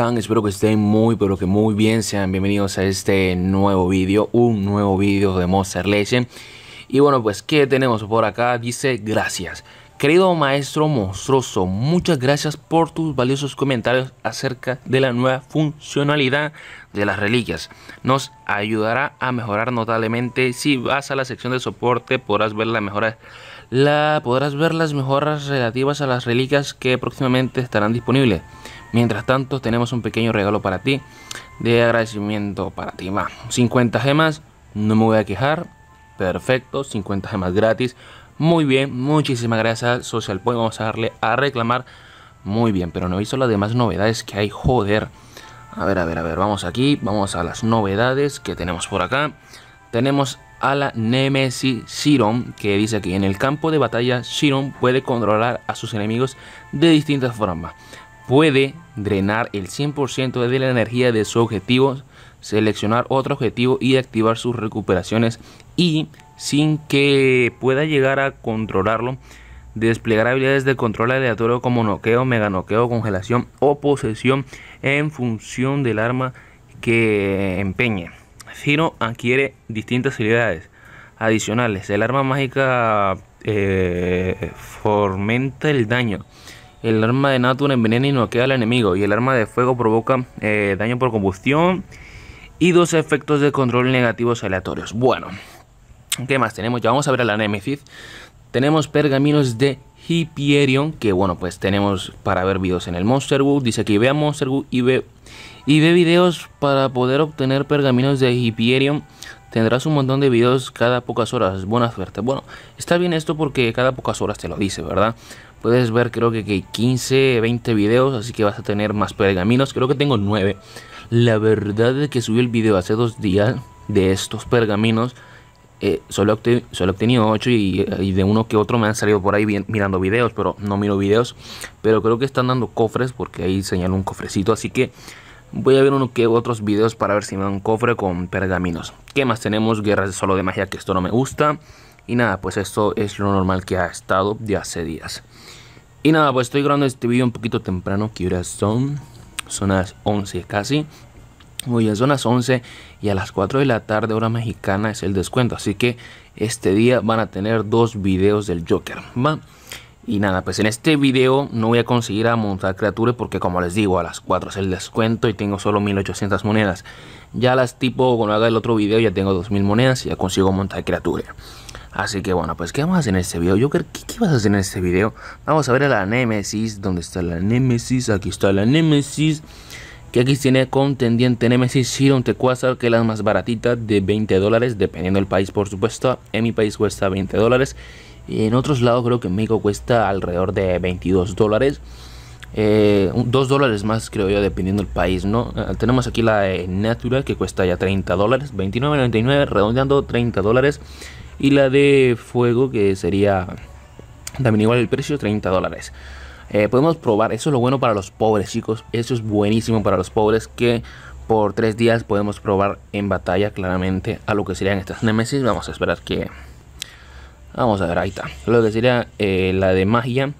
Espero que estén muy pero que muy bien. Sean bienvenidos a este nuevo vídeo, un nuevo vídeo de Monster Legend. Y bueno, pues ¿qué tenemos por acá? Dice gracias. Querido maestro monstruoso, muchas gracias por tus valiosos comentarios acerca de la nueva funcionalidad de las reliquias. Nos ayudará a mejorar notablemente. Si vas a la sección de soporte podrás ver las mejoras la, podrás ver las mejoras relativas a las reliquias que próximamente estarán disponibles. Mientras tanto, tenemos un pequeño regalo para ti de agradecimiento para ti. más 50 gemas, no me voy a quejar. Perfecto, 50 gemas gratis. Muy bien, muchísimas gracias Social Point. Vamos a darle a reclamar. Muy bien, pero no he visto las demás novedades que hay. Joder. A ver, a ver, a ver. Vamos aquí. Vamos a las novedades que tenemos por acá. Tenemos a la Nemesis Shiron, que dice que en el campo de batalla Shiron puede controlar a sus enemigos de distintas formas puede drenar el 100% de la energía de su objetivo, seleccionar otro objetivo y activar sus recuperaciones y sin que pueda llegar a controlarlo, desplegar habilidades de control aleatorio como noqueo, mega noqueo, congelación o posesión en función del arma que empeñe. Ciro adquiere distintas habilidades adicionales. El arma mágica eh, fomenta el daño el arma de Natura envenena y noquea al enemigo. Y el arma de fuego provoca eh, daño por combustión. Y dos efectos de control negativos aleatorios. Bueno, ¿qué más tenemos? Ya vamos a ver a la Nemesis. Tenemos pergaminos de Hyperion. Que bueno, pues tenemos para ver videos en el Monster Monsterwood. Dice que vea monster y ve, y ve videos para poder obtener pergaminos de Hyperion. Tendrás un montón de videos cada pocas horas. Buena suerte. Bueno, está bien esto porque cada pocas horas te lo dice, ¿verdad? Puedes ver creo que, que 15, 20 videos, así que vas a tener más pergaminos. Creo que tengo 9. La verdad es que subí el video hace dos días de estos pergaminos. Eh, solo, obtenido solo 8 y, de uno que otro me han salido por ahí mirando videos, pero no miro videos. Pero creo que están dando cofres porque ahí señaló un cofrecito. Así que voy a ver uno que otros videos para ver si me dan un cofre con pergaminos. ¿Qué más tenemos? Guerras solo de magia, que esto no me gusta. Y nada, pues esto es lo normal que ha estado de hace días. Y nada, pues estoy grabando este video un poquito temprano. que horas son? Son las 11 casi. Muy bien, son las 11 y a las 4 de la tarde, hora mexicana, es el descuento. Así que este día van a tener dos videos del Joker. ¿va? Y nada, pues en este video no voy a conseguir a montar criaturas porque como les digo, a las 4 es el descuento y tengo solo 1800 monedas. Ya las tipo, cuando haga el otro video ya tengo 2000 monedas y ya consigo montar criaturas. Así que bueno, pues ¿qué vamos a hacer en este video? Yo ¿qué, ¿qué vas a hacer en este video? Vamos a ver a la Nemesis, ¿dónde está la Nemesis? Aquí está la Nemesis que aquí tiene contendiente Nemesis donde cuesta, que es la más baratita de 20 dólares, dependiendo del país, por supuesto. En mi país cuesta 20 dólares y en otros lados creo que en México cuesta alrededor de 22 dólares. 2 eh, dólares más creo yo dependiendo del país no ah, tenemos aquí la eh, Natural que cuesta ya 30 dólares 29.99 redondeando 30 dólares y la de fuego que sería también igual el precio, 30 dólares. Eh, podemos probar, eso es lo bueno para los pobres chicos, eso es buenísimo para los pobres que por tres días podemos probar en batalla claramente a lo que serían estas Nemesis. Vamos a esperar que... Vamos a ver, ahí está. Lo que sería eh, la de magia.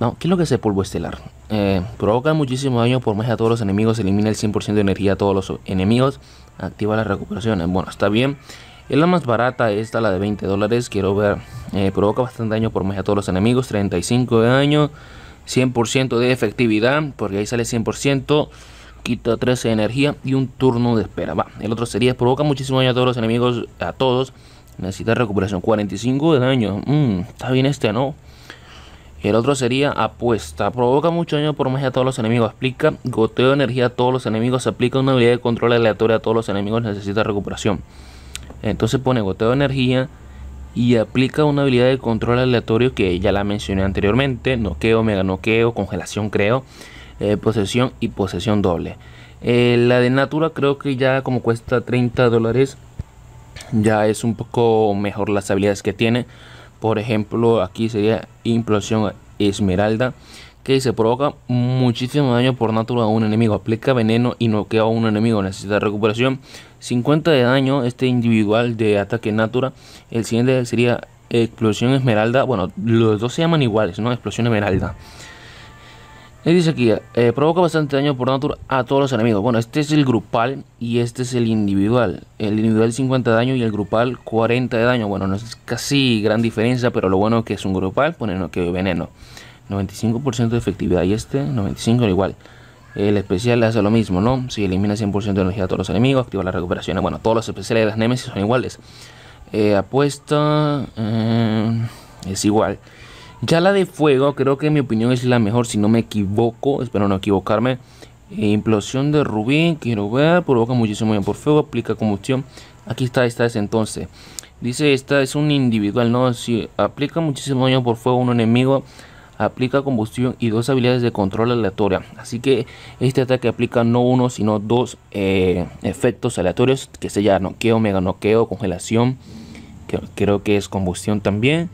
No, ¿qué es lo que es el polvo estelar? Eh, provoca muchísimo daño por magia a todos los enemigos, elimina el 100% de energía a todos los enemigos, activa las recuperaciones. Bueno, está bien. Es la más barata, esta la de 20 dólares. Quiero ver, eh, provoca bastante daño por magia a todos los enemigos. 35 de daño, 100% de efectividad, porque ahí sale 100%. Quita 13 de energía y un turno de espera. Va, el otro sería, provoca muchísimo daño a todos los enemigos, a todos. Necesita recuperación, 45 de daño. Mm, está bien este, ¿no? El otro sería apuesta. Provoca mucho daño por magia a todos los enemigos. Aplica goteo de energía a todos los enemigos. Aplica una habilidad de control aleatoria a todos los enemigos. Necesita recuperación. Entonces pone goteo de energía y aplica una habilidad de control aleatorio que ya la mencioné anteriormente, noqueo, mega noqueo, congelación creo, eh, posesión y posesión doble. Eh, la de Natura creo que ya como cuesta 30 dólares, ya es un poco mejor las habilidades que tiene. Por ejemplo, aquí sería implosión esmeralda, que se provoca muchísimo daño por Natura a un enemigo, aplica veneno y noquea a un enemigo, necesita recuperación 50 de daño este individual de ataque natura. El siguiente sería explosión esmeralda. Bueno, los dos se llaman iguales, ¿no? Explosión esmeralda. Él dice aquí, eh, provoca bastante daño por natura a todos los enemigos. Bueno, este es el grupal y este es el individual. El individual 50 de daño y el grupal 40 de daño. Bueno, no es casi gran diferencia, pero lo bueno que es un grupal, lo que veneno. 95% de efectividad y este 95 igual. El especial hace lo mismo, ¿no? Si elimina 100% de energía a todos los enemigos, activa la recuperación Bueno, todos los especiales de las Nemesis son iguales. Eh, apuesta eh, es igual. Ya la de fuego, creo que en mi opinión es la mejor, si no me equivoco, espero no equivocarme. implosión de rubí, quiero ver, provoca muchísimo daño por fuego, aplica combustión. Aquí está, esta es entonces. Dice, esta es un individual, ¿no? Si aplica muchísimo daño por fuego a un enemigo, aplica combustión y dos habilidades de control aleatoria. Así que este ataque aplica no uno, sino dos eh, efectos aleatorios, que sea noqueo, mega noqueo, congelación, creo que es combustión también.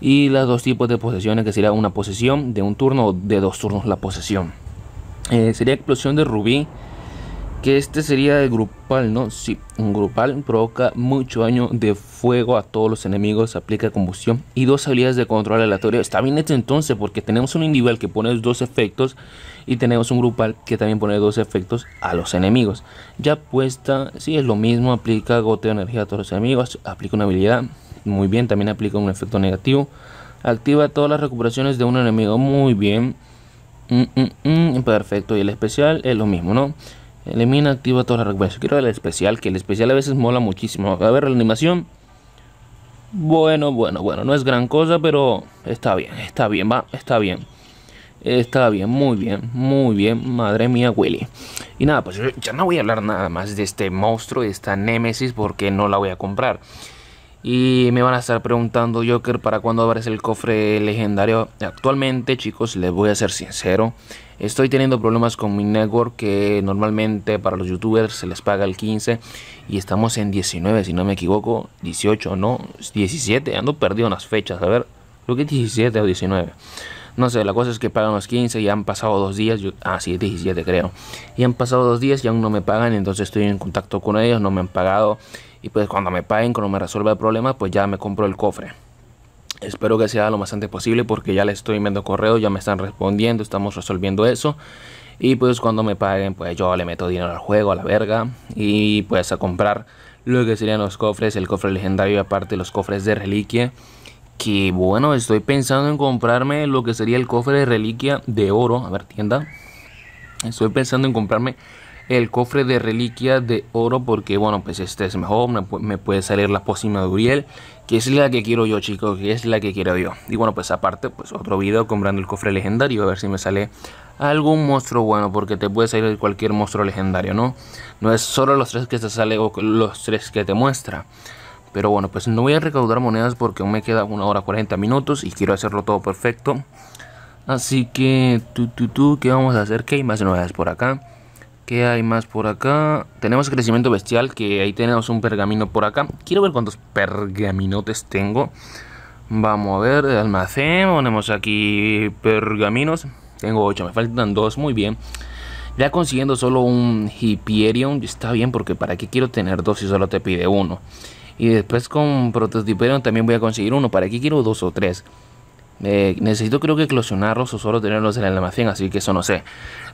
Y las dos tipos de posesiones, que sería una posesión de un turno o de dos turnos la posesión. Eh, sería explosión de rubí que este sería el grupal, ¿no? Sí, un grupal provoca mucho daño de fuego a todos los enemigos, aplica combustión y dos habilidades de control aleatorio. Está bien hecho entonces porque tenemos un individual que pone dos efectos y tenemos un grupal que también pone dos efectos a los enemigos. Ya puesta, sí, es lo mismo, aplica goteo de energía a todos los enemigos, aplica una habilidad, muy bien, también aplica un efecto negativo. Activa todas las recuperaciones de un enemigo, muy bien. Mm, mm, mm, perfecto, y el especial es lo mismo, ¿no? Elimina, activa todas las recompensas. Quiero el especial, que el especial a veces mola muchísimo. A ver, la animación. Bueno, bueno, bueno, no es gran cosa, pero está bien, está bien, va, está bien. Está bien, muy bien, muy bien, madre mía, Willy. Y nada, pues yo ya no voy a hablar nada más de este monstruo, de esta Némesis, porque no la voy a comprar. Y me van a estar preguntando, Joker, ¿para cuándo abres el cofre legendario? Actualmente, chicos, les voy a ser sincero. Estoy teniendo problemas con mi network que normalmente para los youtubers se les paga el 15 y estamos en 19, si no me equivoco. 18, no, 17. Ando perdido en las fechas. A ver, creo que es 17 o 19. No sé, la cosa es que pagan los 15 y han pasado dos días. ah, sí, 17 creo. Y han pasado dos días y aún no me pagan. Entonces estoy en contacto con ellos, no me han pagado y pues cuando me paguen, cuando me resuelva el problema, pues ya me compro el cofre. Espero que sea lo más antes posible porque ya le estoy enviando correos, ya me están respondiendo, estamos resolviendo eso. Y pues cuando me paguen, pues yo le meto dinero al juego, a la verga. Y pues a comprar lo que serían los cofres, el cofre legendario y aparte los cofres de reliquia. Que bueno, estoy pensando en comprarme lo que sería el cofre de reliquia de oro. A ver, tienda. Estoy pensando en comprarme el cofre de reliquia de oro porque bueno pues este es mejor me, puede salir la pócima de Uriel que es la que quiero yo chicos que es la que quiero yo y bueno pues aparte pues otro video comprando el cofre legendario a ver si me sale algún monstruo bueno porque te puede salir cualquier monstruo legendario no no es solo los tres que te sale o los tres que te muestra pero bueno pues no voy a recaudar monedas porque aún me queda una hora 40 minutos y quiero hacerlo todo perfecto Así que, tú, tú, tú, ¿qué vamos a hacer? Que hay más novedades por acá. ¿Qué hay más por acá? Tenemos crecimiento bestial, que ahí tenemos un pergamino por acá. Quiero ver cuántos pergaminotes tengo. Vamos a ver, almacén, ponemos aquí pergaminos. Tengo ocho, me faltan dos, muy bien. Ya consiguiendo solo un Hyperion, está bien porque para qué quiero tener dos si solo te pide uno. Y después con Prototyperion también voy a conseguir uno, para qué quiero dos o tres. Eh, necesito creo que eclosionarlos o solo tenerlos en la almacén, así que eso no sé.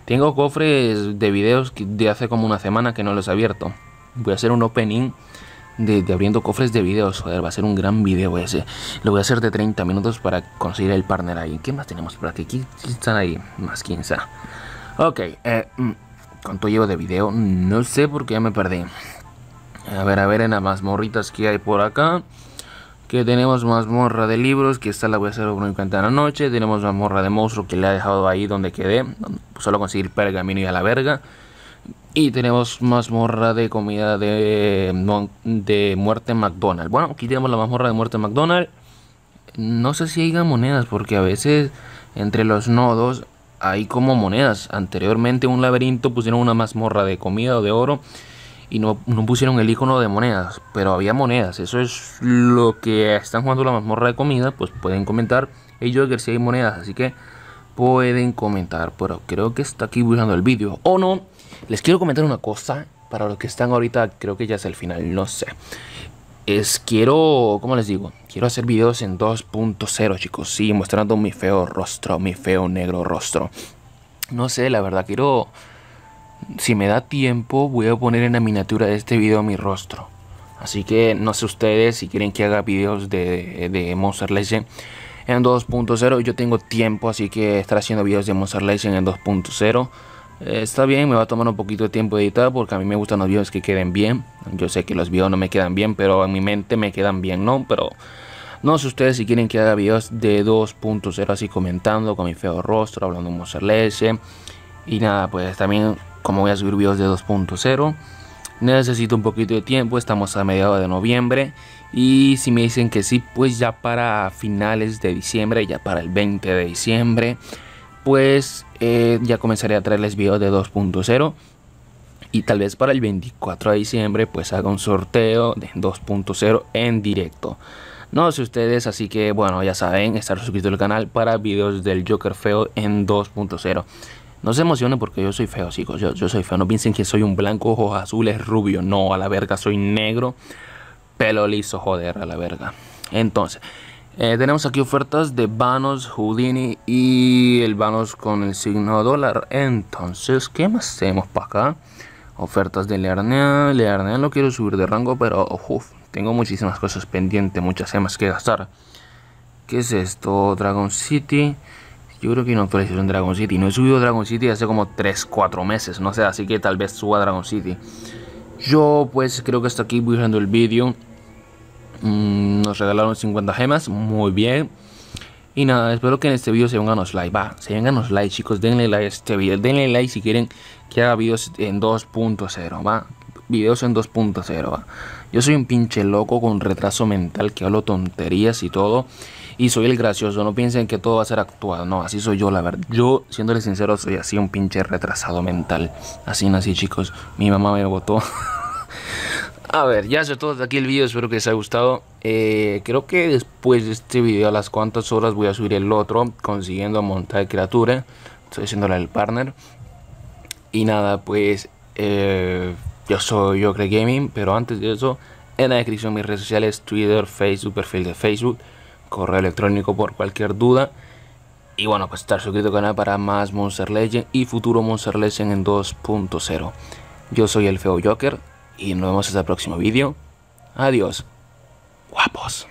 Tengo cofres de videos de hace como una semana que no los he abierto. Voy a hacer un opening de, abriendo cofres de videos. va a ser un gran video ese. Lo voy a hacer de 30 minutos para conseguir el partner ahí. ¿Qué más tenemos por aquí? ¿Qué están ahí? Más 15. Ok, eh, mm, ¿cuánto llevo de video? No sé porque ya me perdí. A ver, a ver, en las mazmorritas que hay por acá que tenemos mazmorra de libros, que esta la voy a hacer en la noche. Tenemos mazmorra de monstruo que le ha dejado ahí donde quedé. Pues, solo conseguir pergamino y a la verga. Y tenemos mazmorra de comida de, de muerte McDonald's. Bueno, aquí tenemos la mazmorra de muerte McDonald's. No sé si hay monedas, porque a veces entre los nodos hay como monedas. Anteriormente un laberinto pusieron una mazmorra de comida o de oro y no, pusieron el icono de monedas, pero había monedas. Eso es lo que están jugando la mazmorra de comida. Pues pueden comentar ellos que si hay monedas, así que pueden comentar. Pero creo que está aquí buscando el vídeo. O no, les quiero comentar una cosa para los que están ahorita. Creo que ya es el final, no sé. Es quiero, ¿cómo les digo? Quiero hacer videos en 2.0, chicos. Sí, mostrando mi feo rostro, mi feo negro rostro. No sé, la verdad, quiero si me da tiempo, voy a poner en la miniatura de este video mi rostro. Así que no sé ustedes si quieren que haga videos de, de Monster en 2.0. Yo tengo tiempo, así que estar haciendo videos de Monster en en 2.0. Eh, está bien, me va a tomar un poquito de tiempo editar porque a mí me gustan los videos que queden bien. Yo sé que los videos no me quedan bien, pero en mi mente me quedan bien, ¿no? Pero no sé ustedes si quieren que haga videos de 2.0 así comentando con mi feo rostro, hablando Monster Legend. Y nada, pues también como voy a subir videos de 2.0 necesito un poquito de tiempo estamos a mediados de noviembre y si me dicen que sí pues ya para finales de diciembre ya para el 20 de diciembre pues eh, ya comenzaré a traerles videos de 2.0 y tal vez para el 24 de diciembre pues haga un sorteo de 2.0 en directo no sé ustedes, así que bueno, ya saben, estar suscrito al canal para videos del Joker Feo en 2.0. No se emocionen porque yo soy feo, chicos. Yo, soy feo. No piensen que soy un blanco, ojos azules, rubio. No, a la verga, soy negro. Pelo liso, joder, a la verga. Entonces, eh, tenemos aquí ofertas de vanos Houdini y el vanos con el signo dólar. Entonces, ¿qué más tenemos para acá? Ofertas de Learnea. Learnea lo quiero subir de rango, pero uf, tengo muchísimas cosas pendientes, muchas gemas que gastar. ¿Qué es esto? Dragon City. Yo creo que hay una actualización de Dragon City. No he subido Dragon City hace como 3, 4 meses, no sé, así que tal vez suba Dragon City. Yo pues creo que hasta aquí voy dejando el vídeo. Mm, nos regalaron 50 gemas, muy bien. Y nada, espero que en este vídeo se vengan los likes, Va, se vengan los likes, chicos. Denle like a este vídeo, Denle like si quieren que haga vídeos en 2.0. Va, videos en 2.0. Va. Yo soy un pinche loco con retraso mental que hablo tonterías y todo. Y soy el gracioso, no piensen que todo va a ser actuado. No, así soy yo, la verdad. Yo, siéndole sincero, soy así un pinche retrasado mental. Así nací, chicos. Mi mamá me botó a ver, ya se, todo de aquí el video. Espero que les haya gustado. Eh, creo que después de este video, a las cuantas horas, voy a subir el otro. Consiguiendo montar criatura. Estoy haciéndole el partner. Y nada, pues... Eh, yo soy Joker Gaming, pero antes de eso, en la descripción mis redes sociales, Twitter, Facebook, perfil de Facebook, correo electrónico por cualquier duda. Y bueno, pues estar suscrito al canal para más Monster Legend y futuro Monster Legend en 2.0. Yo soy el Feo Joker y nos vemos hasta el próximo vídeo. Adiós. Guapos.